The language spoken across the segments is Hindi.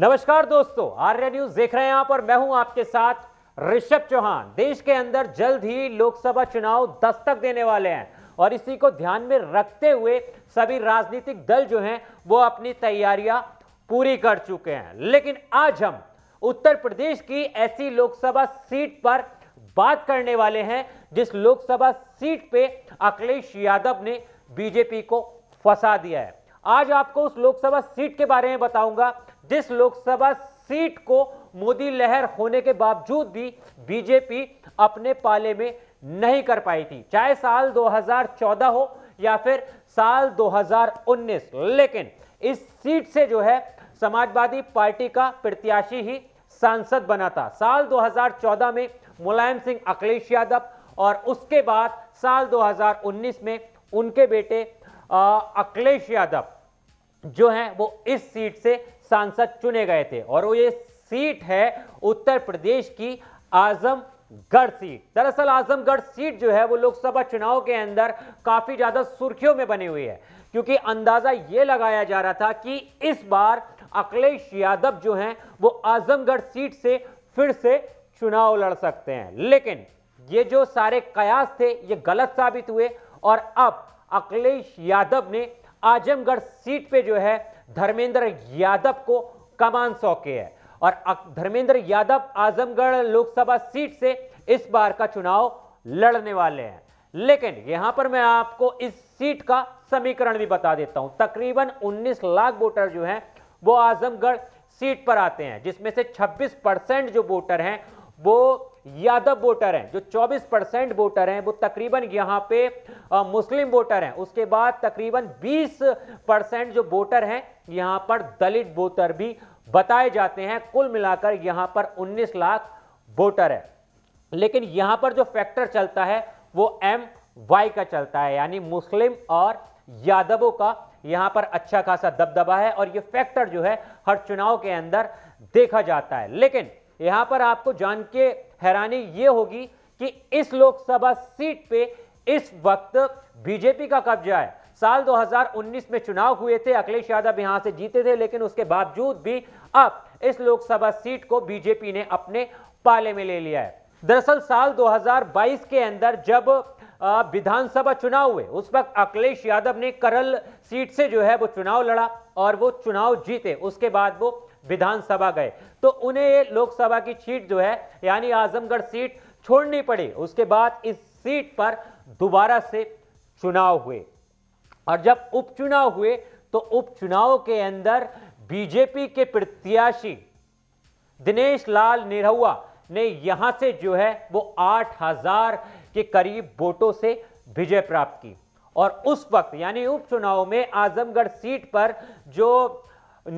नमस्कार दोस्तों आर्य न्यूज देख रहे हैं आप और मैं हूं आपके साथ ऋषभ चौहान देश के अंदर जल्द ही लोकसभा चुनाव दस्तक देने वाले हैं और इसी को ध्यान में रखते हुए सभी राजनीतिक दल जो हैं वो अपनी तैयारियां पूरी कर चुके हैं लेकिन आज हम उत्तर प्रदेश की ऐसी लोकसभा सीट पर बात करने वाले हैं जिस लोकसभा सीट पे अखिलेश यादव ने बीजेपी को फंसा दिया है आज आपको उस लोकसभा सीट के बारे में बताऊंगा जिस लोकसभा सीट को मोदी लहर होने के बावजूद भी बीजेपी अपने पाले में नहीं कर पाई थी चाहे साल 2014 हो या फिर साल 2019 लेकिन इस सीट से जो है समाजवादी पार्टी का प्रत्याशी ही सांसद बना था साल 2014 में मुलायम सिंह अखिलेश यादव और उसके बाद साल 2019 में उनके बेटे अखिलेश यादव जो हैं वो इस सीट से सांसद चुने गए थे और वो ये सीट है उत्तर प्रदेश की आजम गढ़ सीट दरअसल आजमगढ़ सीट जो है वो लोकसभा चुनाव के अंदर काफी ज्यादा सुर्खियों में बनी हुई है क्योंकि अंदाजा ये लगाया जा रहा था कि इस बार अखिलेश यादव जो हैं वो आजमगढ़ सीट से फिर से चुनाव लड़ सकते हैं लेकिन ये जो सारे कयास थे ये गलत साबित हुए और अब अखिलेश यादव ने आजमगढ़ सीट पे जो है धर्मेंद्र यादव को कमान सौंपे है और धर्मेंद्र यादव आजमगढ़ लोकसभा सीट से इस बार का चुनाव लड़ने वाले हैं लेकिन यहां पर मैं आपको इस सीट का समीकरण भी बता देता हूं तकरीबन 19 लाख वोटर जो हैं वो आजमगढ़ सीट पर आते हैं जिसमें से 26 परसेंट जो वोटर हैं वो यादव वोटर हैं जो 24 परसेंट वोटर हैं वो तकरीबन यहाँ पे आ, मुस्लिम वोटर हैं उसके बाद तकरीबन 20 परसेंट जो वोटर हैं यहाँ पर दलित वोटर भी बताए जाते हैं कुल मिलाकर यहाँ पर 19 लाख वोटर है लेकिन यहाँ पर जो फैक्टर चलता है वो एम वाई का चलता है यानी मुस्लिम और यादवों का यहाँ पर अच्छा खासा दबदबा है और ये फैक्टर जो है हर चुनाव के अंदर देखा जाता है लेकिन यहाँ पर आपको जान के हैरानी ये होगी कि इस लोकसभा सीट पे इस वक्त बीजेपी का कब्जा है साल 2019 में चुनाव हुए थे अखिलेश यादव यहां से जीते थे लेकिन उसके बावजूद भी अब इस लोकसभा सीट को बीजेपी ने अपने पाले में ले लिया है दरअसल साल 2022 के अंदर जब विधानसभा चुनाव हुए उस वक्त अखिलेश यादव ने करल सीट से जो है वो चुनाव लड़ा और वो चुनाव जीते उसके बाद वो विधानसभा गए तो उन्हें लोकसभा की सीट जो है यानी आजमगढ़ सीट छोड़नी पड़ी उसके बाद इस सीट पर दोबारा से चुनाव हुए और जब उपचुनाव हुए तो उपचुनाव के अंदर बीजेपी के प्रत्याशी दिनेश लाल निरहुआ ने यहां से जो है वो आठ हजार के करीब वोटों से विजय प्राप्त की और उस वक्त यानी उपचुनाव में आजमगढ़ सीट पर जो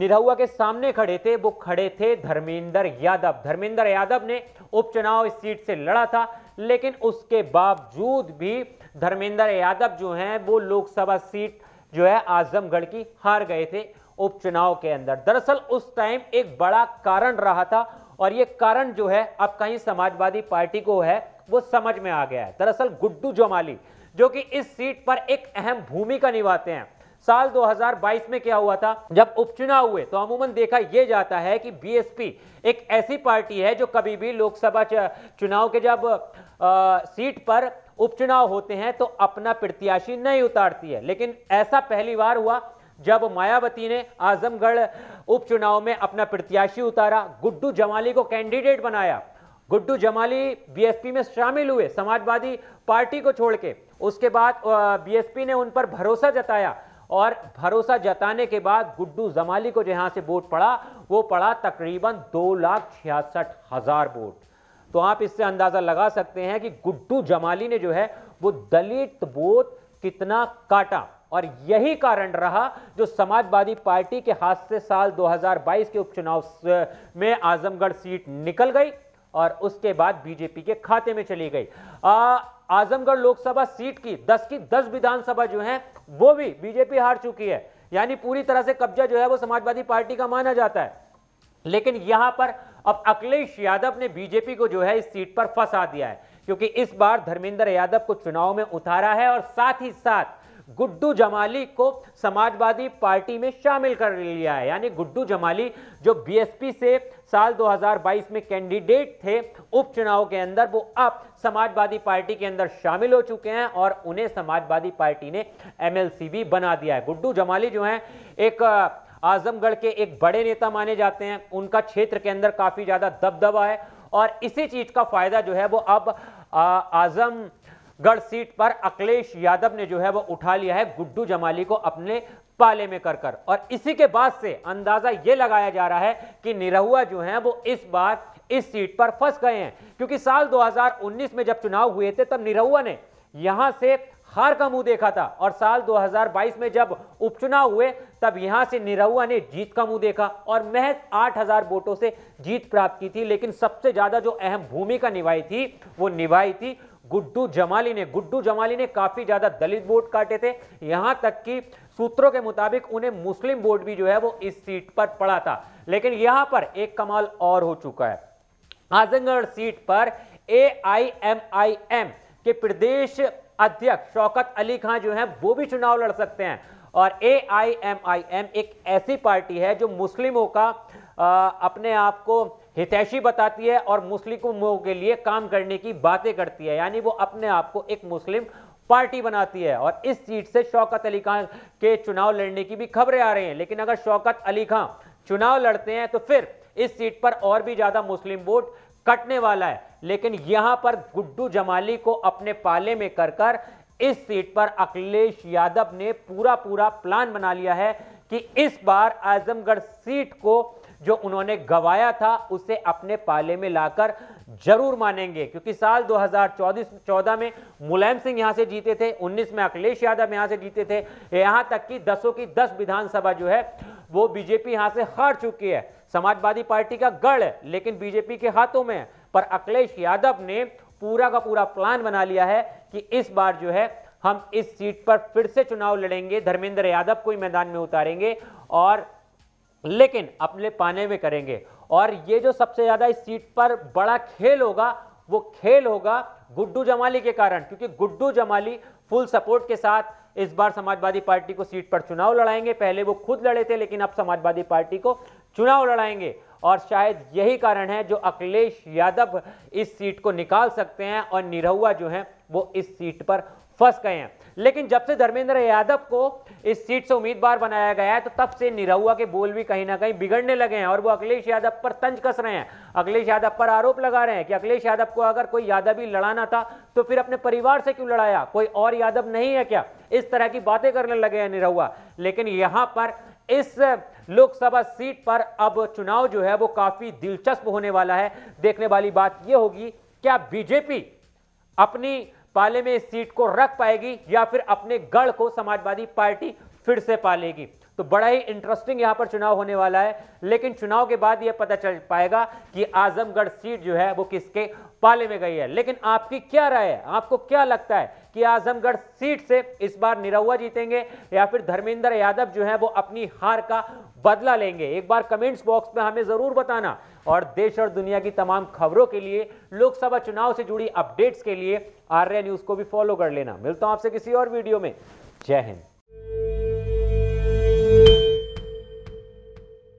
निरहुआ के सामने खड़े थे वो खड़े थे धर्मेंद्र यादव धर्मेंद्र यादव ने उपचुनाव इस सीट से लड़ा था लेकिन उसके बावजूद भी धर्मेंद्र यादव जो हैं वो लोकसभा सीट जो है आजमगढ़ की हार गए थे उपचुनाव के अंदर दरअसल उस टाइम एक बड़ा कारण रहा था और ये कारण जो है अब कहीं समाजवादी पार्टी को है वो समझ में आ गया है दरअसल गुड्डू जमाली जो कि इस सीट पर एक अहम भूमिका निभाते हैं साल 2022 में क्या हुआ था जब उपचुनाव हुए तो अमूमन देखा यह जाता है कि बीएसपी एक ऐसी पार्टी है जो कभी भी लोकसभा चुनाव के जब आ, सीट पर उपचुनाव होते हैं तो अपना प्रत्याशी नहीं उतारती है लेकिन ऐसा पहली बार हुआ जब मायावती ने आजमगढ़ उपचुनाव में अपना प्रत्याशी उतारा गुड्डू जमाली को कैंडिडेट बनाया गुड्डू जमाली बीएसपी में शामिल हुए समाजवादी पार्टी को छोड़ के उसके बाद बीएसपी ने उन पर भरोसा जताया और भरोसा जताने के बाद गुड्डू जमाली को जहां से वोट पड़ा वो पड़ा तकरीबन दो लाख छियासठ हजार वोट तो आप इससे अंदाजा लगा सकते हैं कि गुड्डू जमाली ने जो है वो दलित वोट कितना काटा और यही कारण रहा जो समाजवादी पार्टी के हाथ से साल 2022 के उपचुनाव में आजमगढ़ सीट निकल गई और उसके बाद बीजेपी के खाते में चली गई आजमगढ़ लोकसभा सीट की 10 की 10 विधानसभा जो है वो भी बीजेपी हार चुकी है यानी पूरी तरह से कब्जा जो है वो समाजवादी पार्टी का माना जाता है लेकिन यहां पर अब अखिलेश यादव ने बीजेपी को जो है इस सीट पर फंसा दिया है क्योंकि इस बार धर्मेंद्र यादव को चुनाव में उतारा है और साथ ही साथ गुड्डू जमाली को समाजवादी पार्टी में शामिल कर लिया है यानी गुड्डू जमाली जो बीएसपी से साल 2022 में कैंडिडेट थे उपचुनाव के अंदर वो अब समाजवादी पार्टी के अंदर शामिल हो चुके हैं और उन्हें समाजवादी पार्टी ने एमएलसी भी बना दिया है गुड्डू जमाली जो है एक आजमगढ़ के एक बड़े नेता माने जाते हैं उनका क्षेत्र के अंदर काफ़ी ज़्यादा दबदबा है और इसी चीज़ का फ़ायदा जो है वो अब आजम गढ़ सीट पर अखिलेश यादव ने जो है वो उठा लिया है गुड्डू जमाली को अपने पाले में कर कर और इसी के बाद से अंदाजा ये लगाया जा रहा है कि निरहुआ जो है वो इस बार इस सीट पर फंस गए हैं क्योंकि साल 2019 में जब चुनाव हुए थे तब निरहुआ ने यहां से हार का मुंह देखा था और साल 2022 में जब उपचुनाव हुए तब यहां से निरहुआ ने जीत का मुंह देखा और महज 8000 वोटों से जीत प्राप्त की थी लेकिन सबसे ज्यादा जो अहम भूमिका निभाई थी वो निभाई थी गुड्डू जमाली ने गुड्डू जमाली ने काफी ज्यादा दलित वोट काटे थे यहां तक कि सूत्रों के मुताबिक उन्हें मुस्लिम वोट भी जो है वो इस सीट पर पड़ा था लेकिन यहां पर एक कमाल और हो चुका है आजमगढ़ सीट पर एआईएमआईएम के प्रदेश अध्यक्ष शौकत अली खान जो है वो भी चुनाव लड़ सकते हैं और एम एक ऐसी पार्टी है जो मुस्लिमों का आ, अपने आप को हितैषी बताती है और मुस्लिमों के लिए काम करने की बातें करती है यानी वो अपने आप को एक मुस्लिम पार्टी बनाती है और इस सीट से शौकत अली खान के चुनाव लड़ने की भी खबरें आ रही हैं लेकिन अगर शौकत अली खान चुनाव लड़ते हैं तो फिर इस सीट पर और भी ज़्यादा मुस्लिम वोट कटने वाला है लेकिन यहां पर गुड्डू जमाली को अपने पाले में कर कर इस सीट पर अखिलेश यादव ने पूरा पूरा प्लान बना लिया है कि इस बार आजमगढ़ सीट को जो उन्होंने गवाया था उसे अपने पाले में लाकर जरूर मानेंगे क्योंकि साल 2014-14 में मुलायम सिंह यहां से जीते थे 19 में अखिलेश यादव यहां से जीते थे यहां तक कि दसों की दस विधानसभा जो है वो बीजेपी यहां से हार चुकी है समाजवादी पार्टी का गढ़ लेकिन बीजेपी के हाथों में है पर अखिलेश यादव ने पूरा का पूरा प्लान बना लिया है कि इस बार जो है हम इस सीट पर फिर से चुनाव लड़ेंगे धर्मेंद्र यादव को ही मैदान में उतारेंगे और लेकिन अपने पाने में करेंगे और ये जो सबसे ज़्यादा इस सीट पर बड़ा खेल होगा वो खेल होगा गुड्डू जमाली के कारण क्योंकि गुड्डू जमाली फुल सपोर्ट के साथ इस बार समाजवादी पार्टी को सीट पर चुनाव लड़ाएंगे पहले वो खुद लड़े थे लेकिन अब समाजवादी पार्टी को चुनाव लड़ाएंगे और शायद यही कारण है जो अखिलेश यादव इस सीट को निकाल सकते हैं और निरहुआ जो है वो इस सीट पर फंस गए हैं लेकिन जब से धर्मेंद्र यादव को इस सीट से उम्मीदवार बनाया गया है तो तब से निरहुआ के बोल भी कहीं ना कहीं बिगड़ने लगे हैं और वो अखिलेश यादव पर तंज कस रहे हैं अखिलेश यादव पर आरोप लगा रहे हैं कि अखिलेश यादव को अगर कोई यादव ही लड़ाना था तो फिर अपने परिवार से क्यों लड़ाया कोई और यादव नहीं है क्या इस तरह की बातें करने लगे हैं निरहुआ लेकिन यहाँ पर इस लोकसभा सीट पर अब चुनाव जो है वो काफी दिलचस्प होने वाला है देखने वाली बात यह होगी क्या बीजेपी अपनी पाले में इस सीट को रख पाएगी या फिर अपने गढ़ को समाजवादी पार्टी फिर से पालेगी तो बड़ा ही इंटरेस्टिंग यहां पर चुनाव होने वाला है लेकिन चुनाव के बाद यह पता चल पाएगा कि आजमगढ़ सीट जो है वो किसके पाले में गई है लेकिन आपकी क्या राय है आपको क्या लगता है कि आजमगढ़ सीट से इस बार निरहुआ जीतेंगे या फिर धर्मेंद्र यादव जो है वो अपनी हार का बदला लेंगे एक बार कमेंट्स बॉक्स में हमें जरूर बताना और देश और दुनिया की तमाम खबरों के लिए लोकसभा चुनाव से जुड़ी अपडेट्स के लिए आर्य न्यूज को भी फॉलो कर लेना मिलता हूं आपसे किसी और वीडियो में जय हिंद